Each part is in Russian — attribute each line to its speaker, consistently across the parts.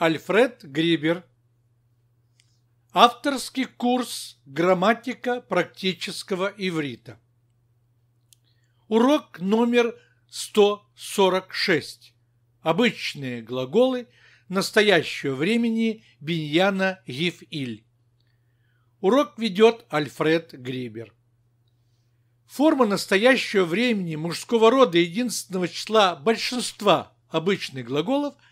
Speaker 1: Альфред Грибер. Авторский курс «Грамматика практического иврита». Урок номер 146. Обычные глаголы настоящего времени биньяна Гифиль. Урок ведет Альфред Грибер. Форма настоящего времени мужского рода единственного числа большинства обычных глаголов –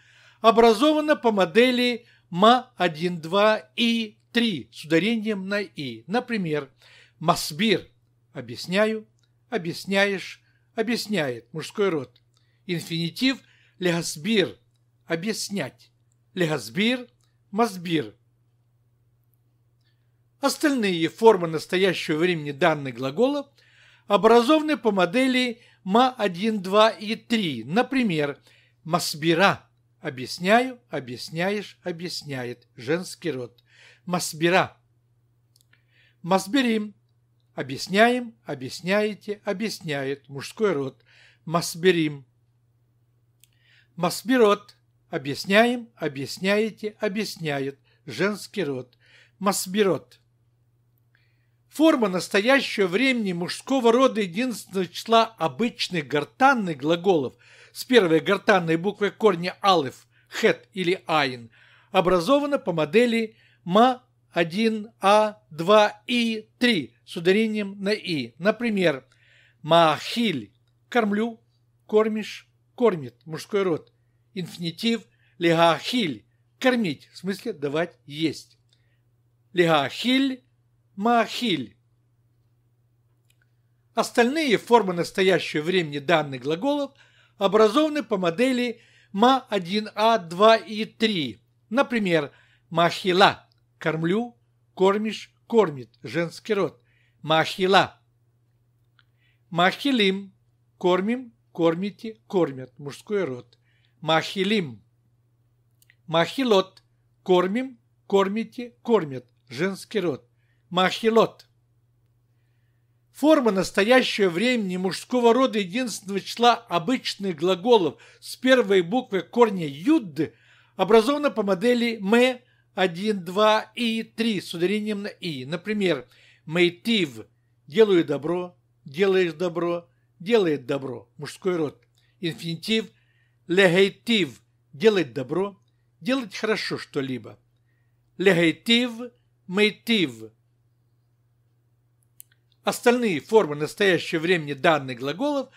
Speaker 1: образована по модели ма 1 2 и 3 с ударением на И. Например, Масбир – объясняю, объясняешь, объясняет, мужской род. Инфинитив – лягасбир – объяснять, лягасбир – масбир. Остальные формы настоящего времени данных глагола образованы по модели ма 1 2 и 3. Например, масбира Объясняю, объясняешь, объясняет женский род. Масбира. Масберим. Объясняем, объясняете, объясняет мужской род. Масберим. Масберот. Объясняем, объясняете, объясняет женский род. Масберот. Форма настоящего времени мужского рода единственного числа обычных гортанных глаголов с первой гортанной буквой корня алыф, хет или айн образована по модели ма-1, а-2 и 3 с ударением на и. Например, махиль – кормлю, кормишь, кормит мужской род. Инфинитив лигахиль – кормить, в смысле давать есть. Лигахиль – махиль. Остальные формы настоящего времени данных глаголов образованы по модели Ма-1А, 2 и 3. Например, Махила – кормлю, кормишь, кормит, женский род. Махила. Махилим – кормим, кормите, кормят, мужской род. Махилим. Махилот – кормим, кормите, кормят, женский род. Махилот. Форма настоящего времени мужского рода единственного числа обычных глаголов с первой буквы корня «юд» образована по модели «м» 1, 2 и 3 с ударением на «и». Например, «мейтив» – «делаю добро», «делаешь добро», «делает добро» – мужской род. Инфинитив – «легейтив» – «делать добро», «делать хорошо что-либо». «Легейтив» – «мейтив» Остальные формы настоящего времени данных глаголов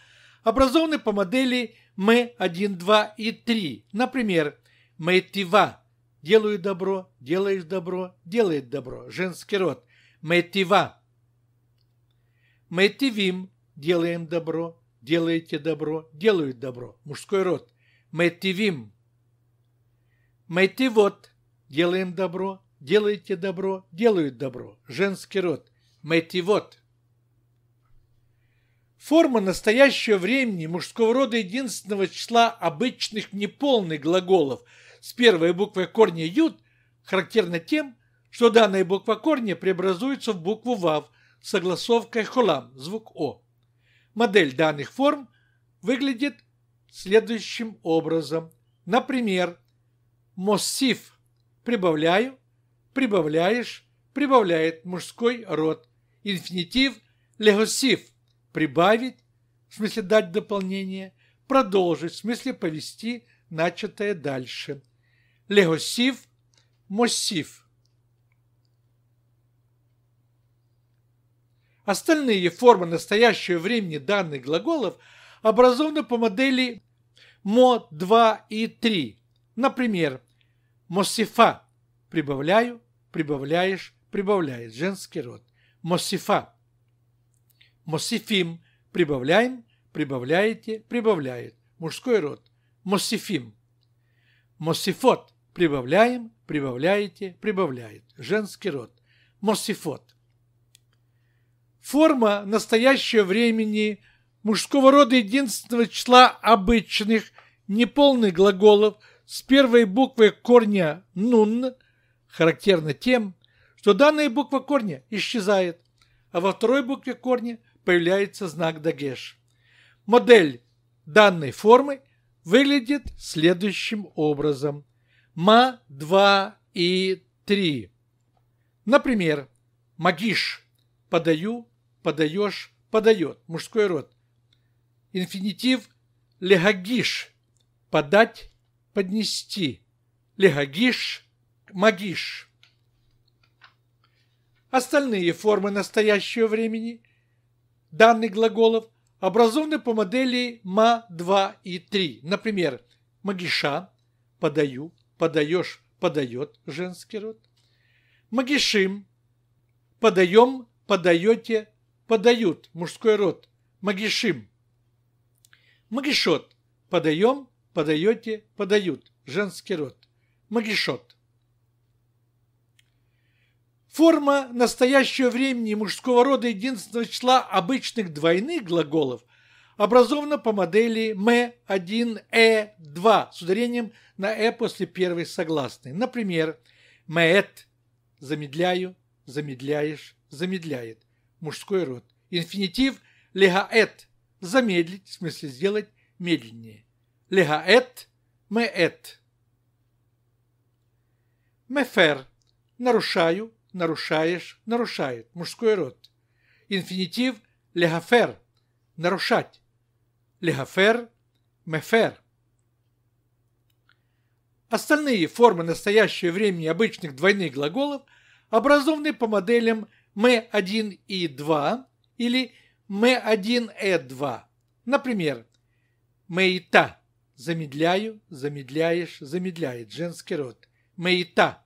Speaker 1: образованы по модели «мы» 1, 2 и 3. Например, «метива» – делаю добро, делаешь добро, делает добро, женский род. «Метива» – «метивим» – делаем добро, делаете добро, делают добро, мужской род. «Метивим» – «метивот» – делаем добро, делаете добро, делают добро, женский род. Метивот – Форма настоящего времени мужского рода единственного числа обычных неполных глаголов с первой буквой корня «ют» характерна тем, что данная буква корня преобразуется в букву «вав» с согласовкой «холам» звук «о». Модель данных форм выглядит следующим образом. Например, «моссив» – прибавляю, прибавляешь, прибавляет мужской род. Инфинитив – «легосив» – прибавить, в смысле дать дополнение, продолжить, в смысле повести начатое дальше. Легосив, мосив. Остальные формы настоящего времени данных глаголов образованы по модели мо, два и три, Например, мосифа – прибавляю, прибавляешь, прибавляет, женский род. Мосифа – Мосифим. Прибавляем, прибавляете, прибавляет. Мужской род. Мосифим. Мосифот. Прибавляем, прибавляете, прибавляет. Женский род. Мосифот. Форма настоящего времени мужского рода единственного числа обычных неполных глаголов с первой буквы корня «нун» характерна тем, что данная буква корня исчезает, а во второй букве корня появляется знак Дагеш. Модель данной формы выглядит следующим образом. Ма, 2 и 3. Например, магиш – подаю, подаешь, подает, мужской род. Инфинитив – легагиш – подать, поднести. Легагиш – магиш. Остальные формы настоящего времени данных глаголов образованы по модели ма, два и три. Например, магиша – подаю, подаешь, подает женский род. Магишим – подаем, подаете, подают мужской род. Магишим. Магишот – подаем, подаете, подают женский род. Магишот. Форма настоящего времени мужского рода единственного числа обычных двойных глаголов образована по модели «м1-э2» с ударением на «э» после первой согласной. Например, «мэт» – «замедляю», «замедляешь», «замедляет» – мужской род. Инфинитив «легаэт» – «замедлить», в смысле «сделать медленнее». «Легаэт» – «мээт». «Мефер» – «нарушаю», нарушаешь, нарушает, мужской род. Инфинитив легафер, нарушать. Легафер, мефер. Остальные формы настоящего времени обычных двойных глаголов образованы по моделям «М1» и «2» или «М1Э2». Например, «Меита» – замедляю, замедляешь, замедляет, женский род. «Меита»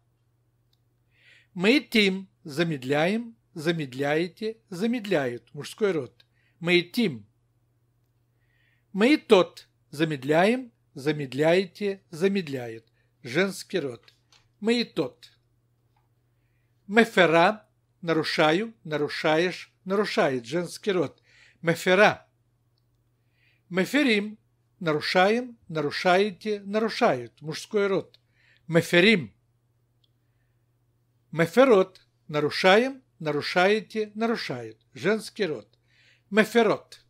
Speaker 1: Мэйтим – замедляем, замедляете, замедляют. Мужской род. Мэйтим. Мэйтот – замедляем, замедляете, замедляют Женский род. Мэйтот. Мефера – нарушаю, нарушаешь, нарушает. Женский род. Мефера. Меферим – нарушаем, нарушаете, нарушают. Мужской род. Меферим – Меферот – нарушаем, нарушаете, нарушают. Женский род. Меферот